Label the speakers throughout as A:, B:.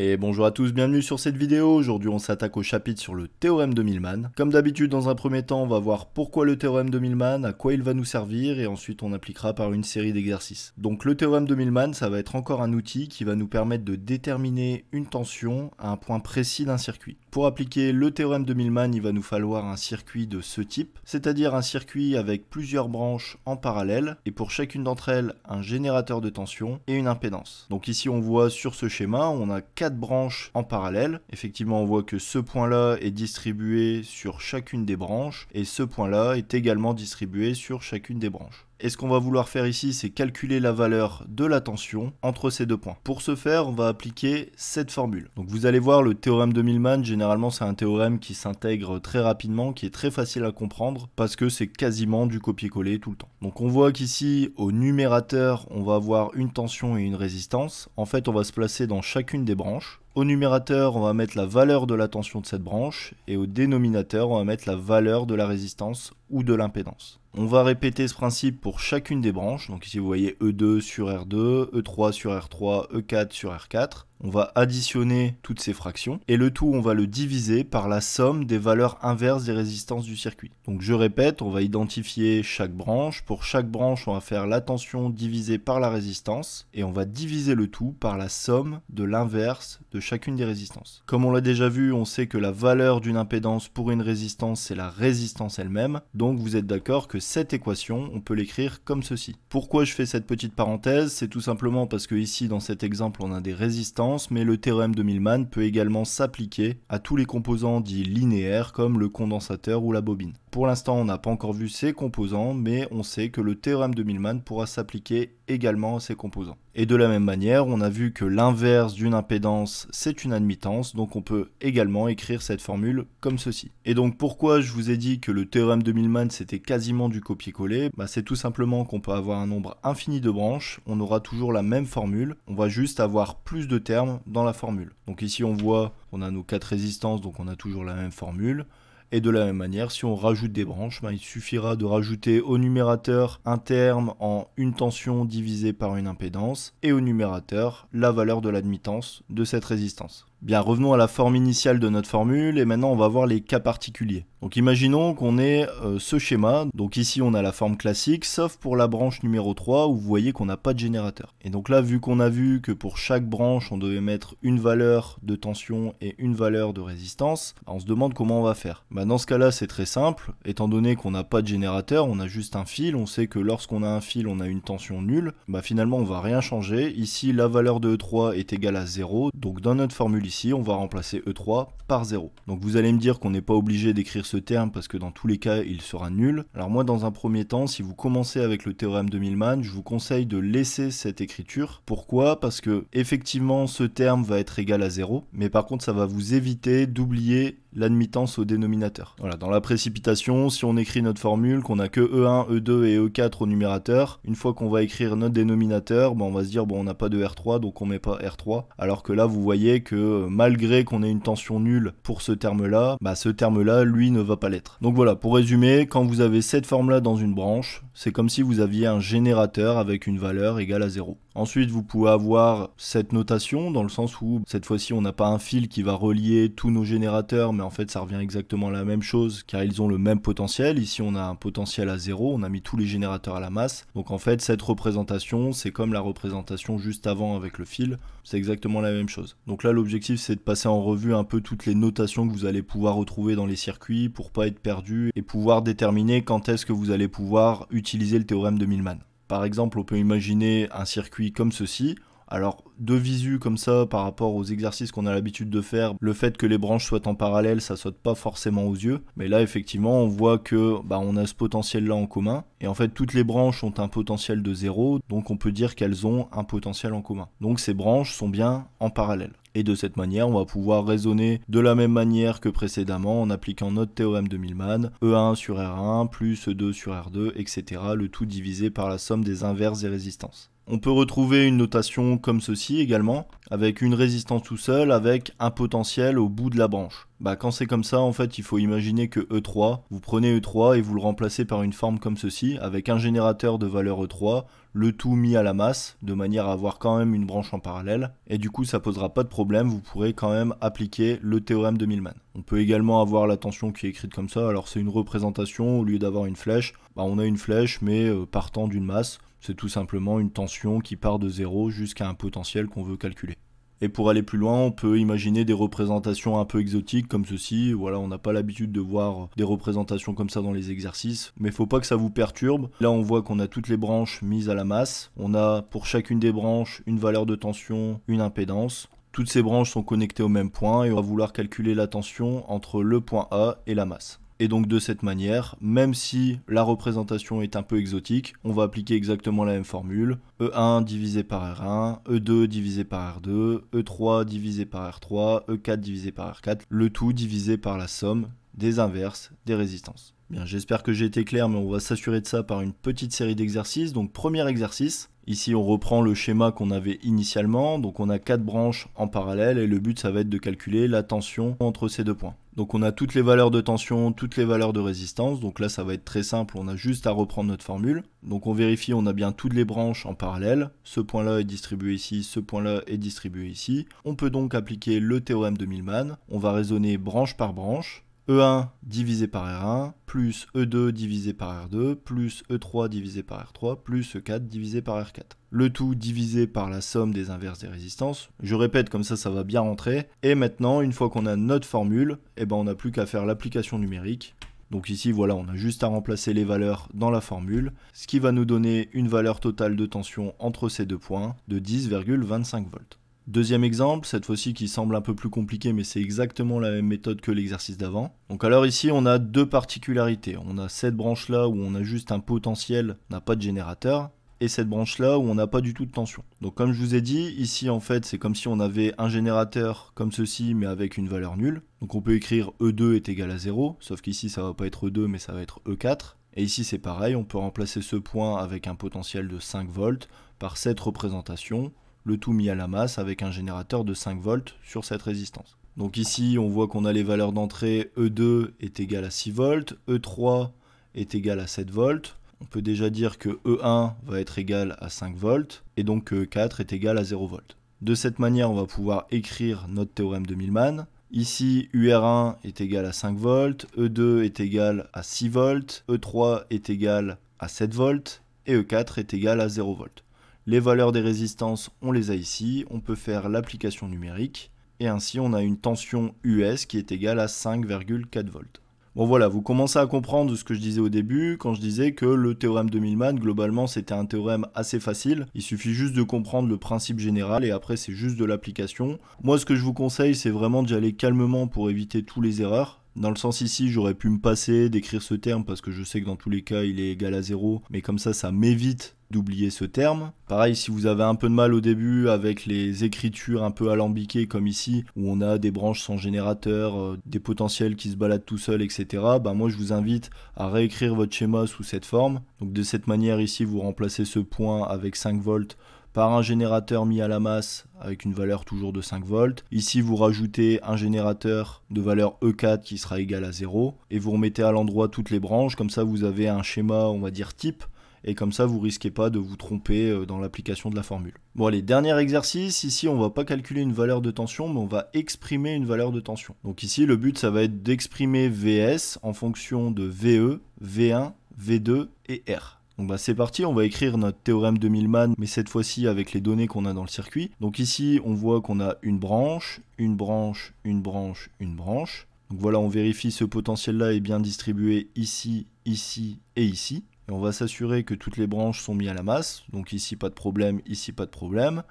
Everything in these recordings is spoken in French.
A: Et bonjour à tous, bienvenue sur cette vidéo. Aujourd'hui, on s'attaque au chapitre sur le théorème de Milman. Comme d'habitude, dans un premier temps, on va voir pourquoi le théorème de Milman, à quoi il va nous servir, et ensuite on appliquera par une série d'exercices. Donc le théorème de Milman, ça va être encore un outil qui va nous permettre de déterminer une tension à un point précis d'un circuit. Pour appliquer le théorème de Milman, il va nous falloir un circuit de ce type, c'est-à-dire un circuit avec plusieurs branches en parallèle, et pour chacune d'entre elles, un générateur de tension et une impédance. Donc ici, on voit sur ce schéma, on a quatre branches en parallèle. Effectivement, on voit que ce point-là est distribué sur chacune des branches et ce point-là est également distribué sur chacune des branches. Et ce qu'on va vouloir faire ici, c'est calculer la valeur de la tension entre ces deux points. Pour ce faire, on va appliquer cette formule. Donc vous allez voir, le théorème de Millman, généralement c'est un théorème qui s'intègre très rapidement, qui est très facile à comprendre, parce que c'est quasiment du copier-coller tout le temps. Donc on voit qu'ici, au numérateur, on va avoir une tension et une résistance. En fait, on va se placer dans chacune des branches. Au numérateur, on va mettre la valeur de la tension de cette branche et au dénominateur, on va mettre la valeur de la résistance ou de l'impédance. On va répéter ce principe pour chacune des branches. Donc ici, vous voyez E2 sur R2, E3 sur R3, E4 sur R4 on va additionner toutes ces fractions et le tout on va le diviser par la somme des valeurs inverses des résistances du circuit. Donc je répète, on va identifier chaque branche, pour chaque branche on va faire la tension divisée par la résistance et on va diviser le tout par la somme de l'inverse de chacune des résistances. Comme on l'a déjà vu, on sait que la valeur d'une impédance pour une résistance c'est la résistance elle-même, donc vous êtes d'accord que cette équation on peut l'écrire comme ceci. Pourquoi je fais cette petite parenthèse C'est tout simplement parce que ici dans cet exemple on a des résistances mais le théorème de Millman peut également s'appliquer à tous les composants dits linéaires comme le condensateur ou la bobine. Pour l'instant, on n'a pas encore vu ces composants, mais on sait que le théorème de Millman pourra s'appliquer également à ces composants. Et de la même manière, on a vu que l'inverse d'une impédance, c'est une admittance, donc on peut également écrire cette formule comme ceci. Et donc pourquoi je vous ai dit que le théorème de Millman, c'était quasiment du copier-coller bah, C'est tout simplement qu'on peut avoir un nombre infini de branches, on aura toujours la même formule, on va juste avoir plus de termes dans la formule. Donc ici on voit, qu'on a nos quatre résistances, donc on a toujours la même formule. Et de la même manière, si on rajoute des branches, ben, il suffira de rajouter au numérateur un terme en une tension divisée par une impédance et au numérateur la valeur de l'admittance de cette résistance. Bien, revenons à la forme initiale de notre formule et maintenant on va voir les cas particuliers. Donc imaginons qu'on ait euh, ce schéma, donc ici on a la forme classique, sauf pour la branche numéro 3 où vous voyez qu'on n'a pas de générateur. Et donc là vu qu'on a vu que pour chaque branche on devait mettre une valeur de tension et une valeur de résistance, bah, on se demande comment on va faire. Bah, dans ce cas là c'est très simple, étant donné qu'on n'a pas de générateur, on a juste un fil, on sait que lorsqu'on a un fil on a une tension nulle, bah finalement on va rien changer, ici la valeur de E3 est égale à 0, donc dans notre formule ici on va remplacer E3 par 0. Donc vous allez me dire qu'on n'est pas obligé d'écrire ce terme parce que dans tous les cas, il sera nul. Alors moi, dans un premier temps, si vous commencez avec le théorème de Milman, je vous conseille de laisser cette écriture. Pourquoi Parce que effectivement, ce terme va être égal à 0, mais par contre, ça va vous éviter d'oublier l'admittance au dénominateur. Voilà, dans la précipitation, si on écrit notre formule, qu'on a que E1, E2 et E4 au numérateur, une fois qu'on va écrire notre dénominateur, ben, on va se dire bon on n'a pas de R3 donc on met pas R3. Alors que là vous voyez que malgré qu'on ait une tension nulle pour ce terme là, bah ce terme là lui ne va pas l'être. Donc voilà, pour résumer, quand vous avez cette forme là dans une branche, c'est comme si vous aviez un générateur avec une valeur égale à 0. Ensuite, vous pouvez avoir cette notation dans le sens où cette fois-ci on n'a pas un fil qui va relier tous nos générateurs mais en fait, ça revient exactement à la même chose, car ils ont le même potentiel. Ici, on a un potentiel à zéro, on a mis tous les générateurs à la masse. Donc en fait, cette représentation, c'est comme la représentation juste avant avec le fil, c'est exactement la même chose. Donc là, l'objectif, c'est de passer en revue un peu toutes les notations que vous allez pouvoir retrouver dans les circuits pour pas être perdu et pouvoir déterminer quand est-ce que vous allez pouvoir utiliser le théorème de Millman. Par exemple, on peut imaginer un circuit comme ceci. Alors, de visu comme ça, par rapport aux exercices qu'on a l'habitude de faire, le fait que les branches soient en parallèle, ça saute pas forcément aux yeux. Mais là, effectivement, on voit que bah, on a ce potentiel-là en commun. Et en fait, toutes les branches ont un potentiel de 0, donc on peut dire qu'elles ont un potentiel en commun. Donc ces branches sont bien en parallèle. Et de cette manière, on va pouvoir raisonner de la même manière que précédemment en appliquant notre théorème de Millman, E1 sur R1 plus E2 sur R2, etc. Le tout divisé par la somme des inverses et résistances. On peut retrouver une notation comme ceci également, avec une résistance tout seul, avec un potentiel au bout de la branche. Bah, quand c'est comme ça, en fait, il faut imaginer que E3, vous prenez E3 et vous le remplacez par une forme comme ceci, avec un générateur de valeur E3, le tout mis à la masse, de manière à avoir quand même une branche en parallèle, et du coup ça posera pas de problème, vous pourrez quand même appliquer le théorème de Millman. On peut également avoir la tension qui est écrite comme ça, alors c'est une représentation, au lieu d'avoir une flèche, bah, on a une flèche mais euh, partant d'une masse, c'est tout simplement une tension qui part de zéro jusqu'à un potentiel qu'on veut calculer. Et pour aller plus loin, on peut imaginer des représentations un peu exotiques comme ceci. Voilà, on n'a pas l'habitude de voir des représentations comme ça dans les exercices, mais faut pas que ça vous perturbe. Là, on voit qu'on a toutes les branches mises à la masse. On a pour chacune des branches une valeur de tension, une impédance. Toutes ces branches sont connectées au même point et on va vouloir calculer la tension entre le point A et la masse. Et donc de cette manière, même si la représentation est un peu exotique, on va appliquer exactement la même formule. E1 divisé par R1, E2 divisé par R2, E3 divisé par R3, E4 divisé par R4, le tout divisé par la somme des inverses des résistances. Bien, j'espère que j'ai été clair, mais on va s'assurer de ça par une petite série d'exercices. Donc premier exercice, Ici, on reprend le schéma qu'on avait initialement. Donc, on a quatre branches en parallèle et le but, ça va être de calculer la tension entre ces deux points. Donc on a toutes les valeurs de tension, toutes les valeurs de résistance. Donc là, ça va être très simple, on a juste à reprendre notre formule. Donc on vérifie, on a bien toutes les branches en parallèle. Ce point-là est distribué ici, ce point-là est distribué ici. On peut donc appliquer le théorème de Millman. On va raisonner branche par branche. E1 divisé par R1, plus E2 divisé par R2, plus E3 divisé par R3, plus E4 divisé par R4. Le tout divisé par la somme des inverses des résistances. Je répète, comme ça, ça va bien rentrer. Et maintenant, une fois qu'on a notre formule, eh ben, on n'a plus qu'à faire l'application numérique. Donc ici, voilà, on a juste à remplacer les valeurs dans la formule, ce qui va nous donner une valeur totale de tension entre ces deux points de 10,25 volts. Deuxième exemple, cette fois-ci qui semble un peu plus compliqué, mais c'est exactement la même méthode que l'exercice d'avant. Donc alors ici, on a deux particularités. On a cette branche-là où on a juste un potentiel, n'a pas de générateur, et cette branche-là où on n'a pas du tout de tension. Donc comme je vous ai dit, ici en fait, c'est comme si on avait un générateur comme ceci, mais avec une valeur nulle. Donc on peut écrire E2 est égal à 0, sauf qu'ici ça va pas être E2, mais ça va être E4. Et ici c'est pareil, on peut remplacer ce point avec un potentiel de 5 volts par cette représentation le tout mis à la masse avec un générateur de 5 volts sur cette résistance. Donc ici, on voit qu'on a les valeurs d'entrée E2 est égal à 6 volts, E3 est égal à 7 volts. On peut déjà dire que E1 va être égal à 5 volts et donc E4 est égal à 0 volts. De cette manière, on va pouvoir écrire notre théorème de Millman. Ici, UR1 est égal à 5 volts, E2 est égal à 6 volts, E3 est égal à 7 volts et E4 est égal à 0 volts. Les valeurs des résistances, on les a ici, on peut faire l'application numérique, et ainsi on a une tension US qui est égale à 5,4 volts. Bon voilà, vous commencez à comprendre ce que je disais au début, quand je disais que le théorème de Millman, globalement, c'était un théorème assez facile. Il suffit juste de comprendre le principe général et après, c'est juste de l'application. Moi, ce que je vous conseille, c'est vraiment d'y aller calmement pour éviter tous les erreurs. Dans le sens ici, j'aurais pu me passer d'écrire ce terme parce que je sais que dans tous les cas, il est égal à 0, mais comme ça, ça m'évite d'oublier ce terme. Pareil, si vous avez un peu de mal au début avec les écritures un peu alambiquées comme ici, où on a des branches sans générateur, euh, des potentiels qui se baladent tout seuls, etc., bah moi je vous invite à réécrire votre schéma sous cette forme. Donc de cette manière ici, vous remplacez ce point avec 5 volts par un générateur mis à la masse avec une valeur toujours de 5 volts. Ici, vous rajoutez un générateur de valeur E4 qui sera égal à 0 et vous remettez à l'endroit toutes les branches. Comme ça, vous avez un schéma, on va dire, type et comme ça vous risquez pas de vous tromper euh, dans l'application de la formule. Bon allez, dernier exercice, ici on va pas calculer une valeur de tension, mais on va exprimer une valeur de tension. Donc ici le but ça va être d'exprimer VS en fonction de VE, V1, V2 et R. Donc bah c'est parti, on va écrire notre théorème de Millman, mais cette fois-ci avec les données qu'on a dans le circuit. Donc ici, on voit qu'on a une branche, une branche, une branche, une branche. Donc voilà, on vérifie ce potentiel-là est bien distribué ici, ici et ici et on va s'assurer que toutes les branches sont mises à la masse. Donc ici pas de problème, ici pas de problème.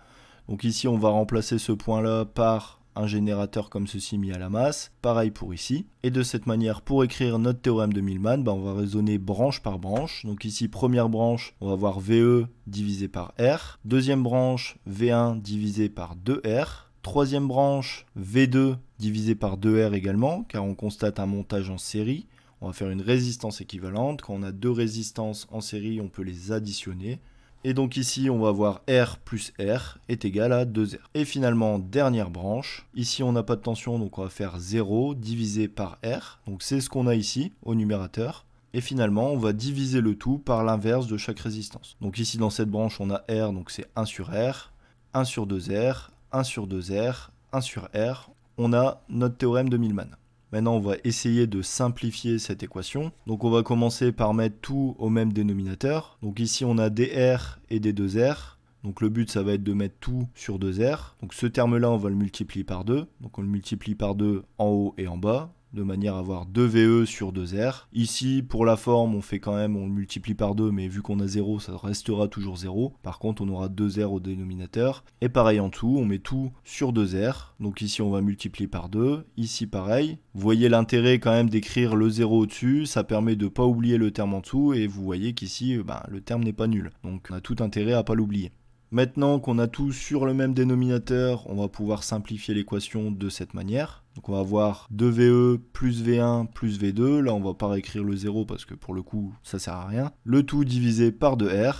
A: Donc ici on va remplacer ce point là par un générateur comme ceci mis à la masse, pareil pour ici. Et de cette manière, pour écrire notre théorème de Millman, ben, on va raisonner branche par branche. Donc ici, première branche, on va voir VE divisé par R. Deuxième branche, V1 divisé par 2R. Troisième branche, V2 divisé par 2R également, car on constate un montage en série on va faire une résistance équivalente. Quand on a deux résistances en série, on peut les additionner. Et donc ici, on va avoir R plus R est égal à 2R. Et finalement, dernière branche, ici on n'a pas de tension, donc on va faire 0 divisé par R. Donc c'est ce qu'on a ici au numérateur. Et finalement, on va diviser le tout par l'inverse de chaque résistance. Donc ici, dans cette branche, on a R, donc c'est 1 sur R, 1 sur 2R, 1 sur 2R, 1 sur R. On a notre théorème de Millman. Maintenant, on va essayer de simplifier cette équation. Donc, on va commencer par mettre tout au même dénominateur. Donc ici, on a des r et des 2 r Donc le but, ça va être de mettre tout sur 2r. Donc ce terme-là, on va le multiplier par 2. Donc on le multiplie par 2 en haut et en bas de manière à avoir 2 VE sur 2 R. Ici, pour la forme, on fait quand même, on le multiplie par 2, mais vu qu'on a 0, ça restera toujours 0. Par contre, on aura 2 R au dénominateur. Et pareil en tout, on met tout sur 2 R. Donc ici, on va multiplier par 2. Ici, pareil. Vous voyez l'intérêt quand même d'écrire le 0 au-dessus, ça permet de ne pas oublier le terme en dessous, et vous voyez qu'ici, ben, le terme n'est pas nul. Donc on a tout intérêt à pas l'oublier. Maintenant qu'on a tout sur le même dénominateur, on va pouvoir simplifier l'équation de cette manière. Donc on va avoir 2VE plus V1 plus V2. Là, on va pas réécrire le 0 parce que pour le coup, ça sert à rien. Le tout divisé par 2R,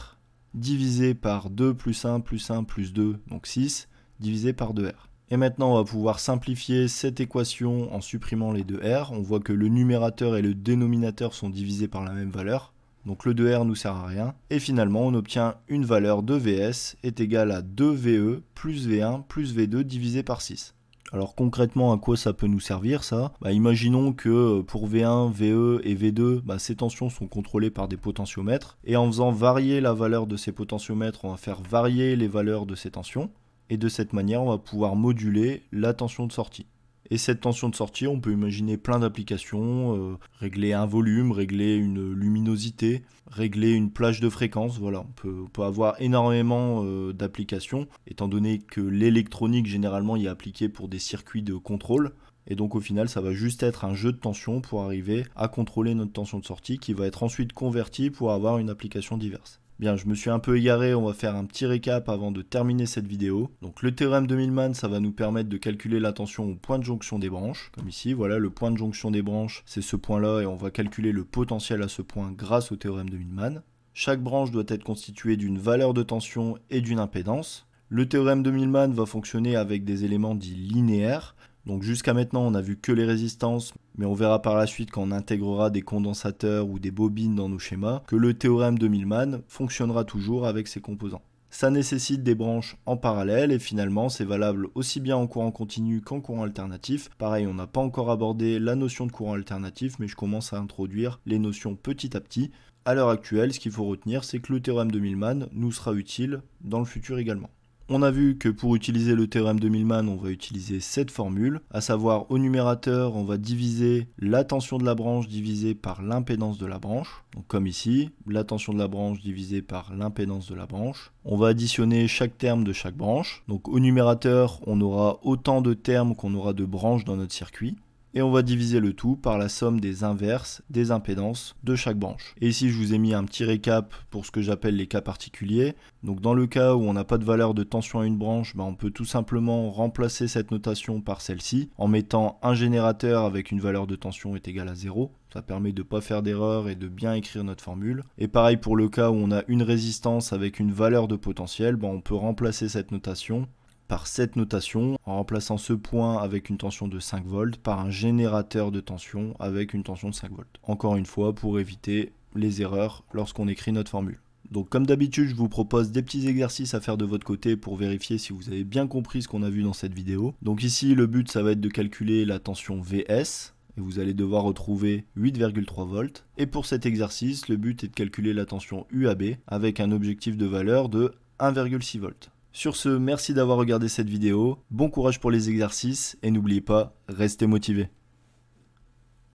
A: divisé par 2 plus 1 plus 1 plus 2, donc 6, divisé par 2R. Et maintenant, on va pouvoir simplifier cette équation en supprimant les 2 R. On voit que le numérateur et le dénominateur sont divisés par la même valeur. Donc le 2R nous sert à rien. Et finalement, on obtient une valeur de VS est égale à 2VE plus V1 plus V2 divisé par 6. Alors concrètement, à quoi ça peut nous servir ça bah, Imaginons que euh, pour V1, VE et V2, bah, ces tensions sont contrôlées par des potentiomètres, et en faisant varier la valeur de ces potentiomètres, on va faire varier les valeurs de ces tensions, et de cette manière, on va pouvoir moduler la tension de sortie. Et cette tension de sortie, on peut imaginer plein d'applications, euh, régler un volume, régler une luminosité, régler une plage de fréquence, voilà, on peut, avoir énormément euh, d'applications, étant donné que l'électronique généralement y est appliquée pour des circuits de contrôle. Et donc au final, ça va juste être un jeu de tension pour arriver à contrôler notre tension de sortie qui va être ensuite convertie pour avoir une application diverse. Bien, je me suis un peu égaré, on va faire un petit récap avant de terminer cette vidéo. Donc le théorème de Millman, ça va nous permettre de calculer la tension au point de jonction des branches. Comme ici, voilà, le point de jonction des branches, c'est ce point-là, et on va calculer le potentiel à ce point grâce au théorème de Millman. Chaque branche doit être constituée d'une valeur de tension et d'une impédance. Le théorème de Millman va fonctionner avec des éléments dits linéaires. Donc jusqu'à maintenant, on a vu que les résistances, mais on verra par la suite quand on intégrera des condensateurs ou des bobines dans nos schémas que le théorème de Millman fonctionnera toujours avec ses composants. Ça nécessite des branches en parallèle et finalement c'est valable aussi bien en courant continu qu'en courant alternatif. Pareil, on n'a pas encore abordé la notion de courant alternatif mais je commence à introduire les notions petit à petit. À l'heure actuelle, ce qu'il faut retenir, c'est que le théorème de Millman nous sera utile dans le futur également. On a vu que pour utiliser le théorème de Millman on va utiliser cette formule, à savoir au numérateur, on va diviser la tension de la branche divisée par l'impédance de la branche. Donc comme ici, la tension de la branche divisée par l'impédance de la branche. On va additionner chaque terme de chaque branche. Donc au numérateur, on aura autant de termes qu'on aura de branches dans notre circuit et on va diviser le tout par la somme des inverses des impédances de chaque branche. Et ici je vous ai mis un petit récap pour ce que j'appelle les cas particuliers. Donc dans le cas où on n'a pas de valeur de tension à une branche, bah, on peut tout simplement remplacer cette notation par celle-ci en mettant un générateur avec une valeur de tension est égale à 0. Ça permet de ne pas faire d'erreur et de bien écrire notre formule. Et pareil pour le cas où on a une résistance avec une valeur de potentiel, bah, on peut remplacer cette notation par cette notation en remplaçant ce point avec une tension de 5 volts par un générateur de tension avec une tension de 5 volts. Encore une fois pour éviter les erreurs lorsqu'on écrit notre formule. Donc comme d'habitude, je vous propose des petits exercices à faire de votre côté pour vérifier si vous avez bien compris ce qu'on a vu dans cette vidéo. Donc ici, le but, ça va être de calculer la tension VS, et vous allez devoir retrouver 8,3 volts. Et pour cet exercice, le but est de calculer la tension UAB avec un objectif de valeur de 1,6 volts. Sur ce, merci d'avoir regardé cette vidéo, bon courage pour les exercices et n'oubliez pas, restez motivés.